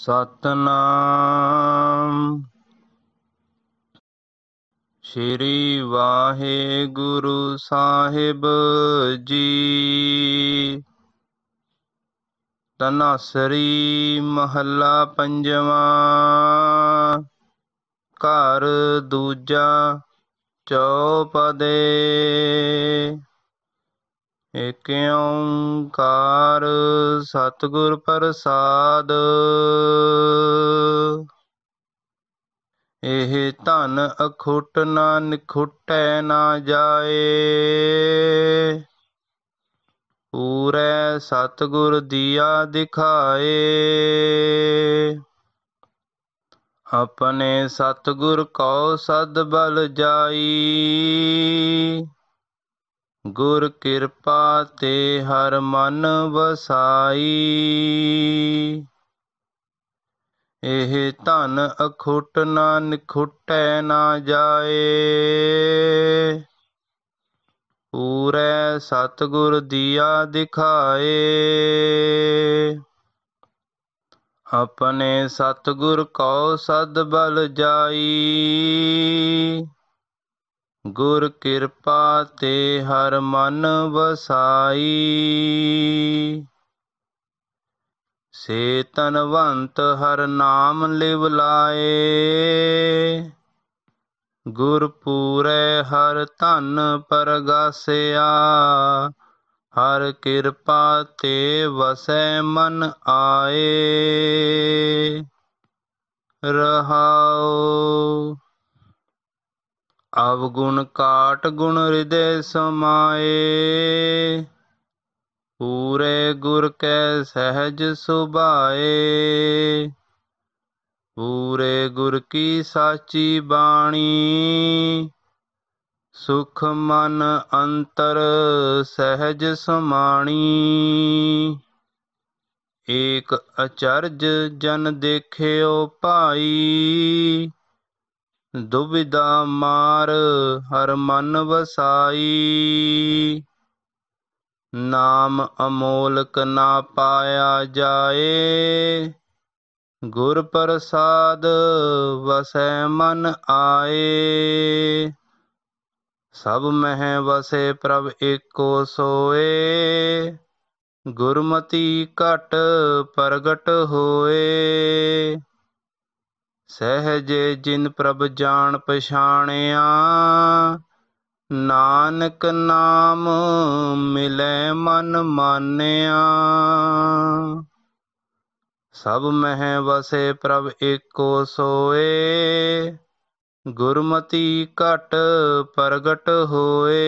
ਸਤਨਾਮ ਸ਼੍ਰੀ ਵਾਹਿਗੁਰੂ ਸਾਹਿਬ ਜੀ ਤਨਾਸਰੀ ਮਹੱਲਾ ਪੰਜਵਾਂ ਘਰ ਦੂਜਾ ਚੌਪਦੇ ਏਕ ਓੰਕਾਰ ਸਤਿਗੁਰ ਪ੍ਰਸਾਦ ਇਹ ਧਨ ਅਖੁੱਟ ਨਾ ਨਿਖੁੱਟੈ ਨਾ ਜਾਏ ਪੂਰੇ ਸਤਗੁਰ ਦੀਆ ਦਿਖਾਏ ਆਪਣੇ ਸਤਗੁਰ ਕੋ ਸਦ ਬਲ ਜਾਈ ਗੁਰ ਕਿਰਪਾ ਤੇ ਹਰ ਮਨ ਵਸਾਈ ਇਹ ਧਨ ਅਖੁੱਟ ਨਾ ਨਿਖੁੱਟੈ ਨਾ ਜਾਏ ਪੂਰੇ ਸਤਗੁਰ ਦੀਆ ਦਿਖਾਏ ਆਪਣੇ ਸਤਗੁਰ ਕੋ ਸਦ ਬਲ ਜਾਈ ਗੁਰ ਕਿਰਪਾ ਤੇ ਹਰ ਮਨ ਵਸਾਈ ਸੇ ਤਨਵੰਤ ਹਰ ਨਾਮ ਲਿਵ ਲਾਏ ਗੁਰ ਪੂਰੇ ਹਰ ਧਨ ਪਰਗਾਸਿਆ ਹਰ ਕਿਰਪਾ ਤੇ ਵਸੈ ਮਨ ਆਏ ਰਹਾਉ ਅਵਗੁਣ ਕਾਟ ਗੁਣ ਹਿਰਦੇ ਸਮਾਏ ਪੂਰੇ ਗੁਰ ਕੈ ਸਹਿਜ ਸੁਭਾਏ ਪੂਰੇ ਗੁਰ ਕੀ ਸਾਚੀ ਬਾਣੀ ਸੁਖ ਮਨ ਅੰਤਰ ਸਹਿਜ ਸਮਾਣੀ ਏਕ ਅਚਰਜ ਜਨ ਦੇਖਿਓ ਭਾਈ ਦੁਬਿਧਾ ਮਾਰ ਹਰ ਮਨ ਵਸਾਈ ਨਾਮ ਅਮੋਲਕ ਨਾ ਪਾਇਆ ਜਾਏ ਗੁਰ ਪ੍ਰਸਾਦ ਵਸੈ ਮਨ ਆਏ ਸਭ ਮਹਿ ਵਸੇ ਪ੍ਰਭ ਏਕੋ ਸੋਏ ਗੁਰਮਤੀ ਘਟ ਪ੍ਰਗਟ ਹੋਏ ਸਹਿਜ ਜਿਨ ਪ੍ਰਭ ਜਾਣ ਪਛਾਣਿਆ ਨਾਨਕ ਨਾਮ ਮਿਲੇ ਮਨ ਮਾਨਿਆ ਸਭ ਮਹਿ ਵਸੇ ਪ੍ਰਭ ਏਕੋ ਸੋਏ ਗੁਰਮਤੀ ਘਟ ਪ੍ਰਗਟ ਹੋਏ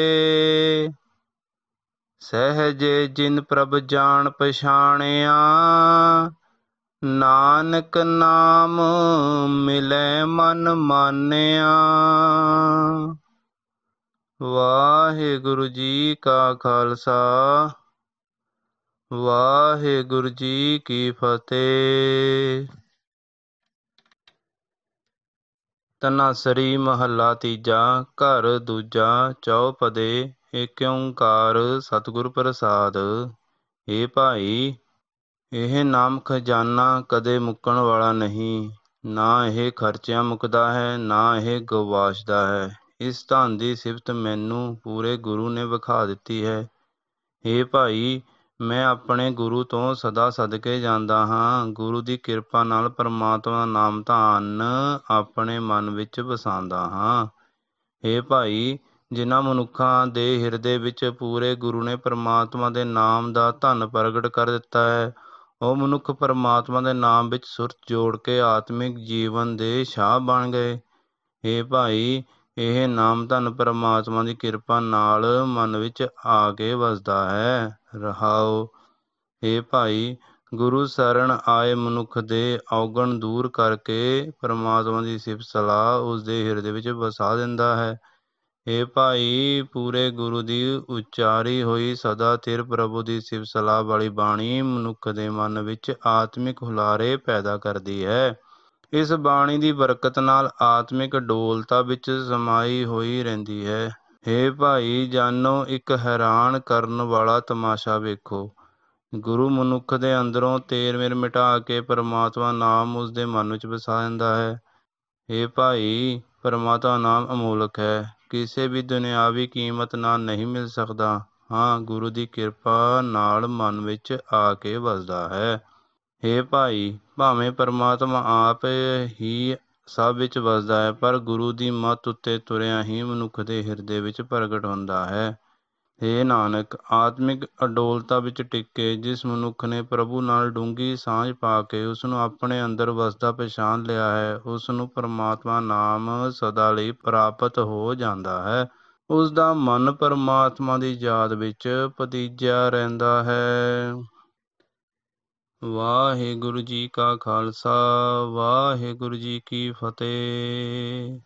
ਸਹਿਜ ਜਿਨ ਪ੍ਰਭ ਜਾਣ ਪਛਾਣਿਆ ਨਾਨਕ ਨਾਮ ਮਿਲੇ ਮਨ ਮਾਨਿਆ ਵਾਹਿਗੁਰੂ ਜੀ ਕਾ ਖਾਲਸਾ ਵਾਹਿਗੁਰੂ ਜੀ ਕੀ ਫਤਿਹ ਸ੍ਰੀ ਮਹੱਲਾ ਤੀਜਾ ਘਰ ਦੂਜਾ ਚੌਪਦੇ ਏਕ ਓੰਕਾਰ ਸਤਿਗੁਰ ਪ੍ਰਸਾਦ ਏ ਭਾਈ ਇਹ ਨਾਮ ਖ਼ਜ਼ਾਨਾ ਕਦੇ ਮੁੱਕਣ ਵਾਲਾ ਨਹੀਂ ਨਾ ਇਹ ਖ਼ਰਚਿਆਂ ਮੁੱਕਦਾ ਹੈ ਨਾ ਇਹ ਗਵਾਚਦਾ ਹੈ ਇਸ ਧਨ ਦੀ ਸਿਫਤ ਮੈਨੂੰ ਪੂਰੇ ਗੁਰੂ ਨੇ ਵਿਖਾ ਦਿੱਤੀ ਹੈ اے ਭਾਈ ਮੈਂ ਆਪਣੇ ਗੁਰੂ ਤੋਂ ਸਦਾ ਸਦਕੇ ਜਾਂਦਾ ਹਾਂ ਗੁਰੂ ਦੀ ਕਿਰਪਾ ਨਾਲ ਪਰਮਾਤਮਾ ਦਾ ਨਾਮ ਧਾਨ ਆਪਣੇ ਮਨ ਵਿੱਚ ਵਸਾਉਂਦਾ ਹਾਂ اے ਭਾਈ ਜਿਨ੍ਹਾਂ ਮਨੁੱਖਾਂ ਦੇ ਹਿਰਦੇ ਵਿੱਚ ਪੂਰੇ ਗੁਰੂ ਨੇ ਪਰਮਾਤਮਾ ਦੇ ਨਾਮ ਦਾ ਧਨ ਪ੍ਰਗਟ ਕਰ ਦਿੱਤਾ ਹੈ ਉਹ ਮਨੁੱਖ ਪਰਮਾਤਮਾ ਦੇ ਨਾਮ ਵਿੱਚ ਸੁਰਤ ਜੋੜ ਕੇ ਆਤਮਿਕ ਜੀਵਨ ਦੇ ਸ਼ਾਹ ਬਣ ਗਏ ਏ ਭਾਈ ਇਹ ਨਾਮ ਧਨ ਪਰਮਾਤਮਾ ਦੀ ਕਿਰਪਾ ਨਾਲ ਮਨ ਵਿੱਚ ਆ ਕੇ ਵਸਦਾ ਹੈ ਰਹਾਓ ਏ ਭਾਈ ਗੁਰੂ ਸਰਣ ਆਏ ਮਨੁੱਖ ਦੇ ਔਗਣ ਦੂਰ ਕਰਕੇ ਪਰਮਾਤਮਾ ਦੀ ਸਿਫਤ ਸਲਾਹ ਉਸ ਦੇ ਹਿਰਦੇ ਵਿੱਚ ਵਸਾ ਦਿੰਦਾ ਹੈ ਹੇ ਭਾਈ ਪੂਰੇ ਗੁਰੂ ਦੀ ਉਚਾਰੀ ਹੋਈ ਸਦਾ ਥਿਰ ਪ੍ਰਭੂ ਦੀ ਸਿਫਤ ਸਲਾਹ ਵਾਲੀ ਬਾਣੀ ਮਨੁੱਖ ਦੇ ਮਨ ਵਿੱਚ ਆਤਮਿਕ ਹੁਲਾਰੇ ਪੈਦਾ ਕਰਦੀ ਹੈ ਇਸ ਬਾਣੀ ਦੀ ਬਰਕਤ ਨਾਲ ਆਤਮਿਕ ਡੋਲਤਾ ਵਿੱਚ ਸਮਾਈ ਹੋਈ ਰਹਿੰਦੀ ਹੈ ਹੇ ਭਾਈ ਜਾਨੋ ਇੱਕ ਹੈਰਾਨ ਕਰਨ ਵਾਲਾ ਤਮਾਸ਼ਾ ਵੇਖੋ ਗੁਰੂ ਮਨੁੱਖ ਦੇ ਅੰਦਰੋਂ ਤੇਰ ਮੇਰ ਮਿਟਾ ਕੇ ਪਰਮਾਤਮਾ ਨਾਮ ਉਸ ਦੇ ਮਨ ਵਿੱਚ ਵਸਾ ਦਿੰਦਾ ਹੈ ਹੇ ਭਾਈ ਪਰਮਾਤਮਾ ਨਾਮ ਅਮੋਲਕ ਹੈ ਕਿਸੇ ਵੀ ਦੁਨਿਆਵੀ ਕੀਮਤ ਨਾਲ ਨਹੀਂ ਮਿਲ ਸਕਦਾ ਹਾਂ ਗੁਰੂ ਦੀ ਕਿਰਪਾ ਨਾਲ ਮਨ ਵਿੱਚ ਆ ਕੇ ਵਸਦਾ ਹੈ हे ਭਾਈ ਭਾਵੇਂ ਪਰਮਾਤਮਾ ਆਪ ਹੀ ਸਭ ਵਿੱਚ ਵਸਦਾ ਹੈ ਪਰ ਗੁਰੂ ਦੀ ਮੱਤ ਉੱਤੇ ਤੁਰਿਆ ਹੀ ਮਨੁੱਖ ਦੇ ਹਿਰਦੇ ਵਿੱਚ ਪ੍ਰਗਟ ਹੁੰਦਾ ਹੈ ਹੇ ਨਾਨਕ ਆਤਮਿਕ ਅਡੋਲਤਾ ਵਿੱਚ ਟਿੱਕੇ ਜਿਸ ਮਨੁੱਖ ਨੇ ਪ੍ਰਭੂ ਨਾਲ ਡੂੰਗੀ ਸਾਝ ਪਾ ਕੇ ਉਸ ਨੂੰ ਆਪਣੇ ਅੰਦਰ ਵਸਦਾ ਪਛਾਣ ਲਿਆ ਹੈ ਉਸ ਨੂੰ ਪਰਮਾਤਮਾ ਨਾਮ ਸਦਾ ਲਈ ਪ੍ਰਾਪਤ ਹੋ ਜਾਂਦਾ ਹੈ ਉਸ ਦਾ ਮਨ ਪਰਮਾਤਮਾ ਦੀ ਯਾਦ ਵਿੱਚ ਪਤੀਜਿਆ ਰਹਿੰਦਾ ਹੈ ਵਾਹਿਗੁਰੂ ਜੀ ਕਾ ਖਾਲਸਾ ਵਾਹਿਗੁਰੂ ਜੀ ਕੀ ਫਤਿਹ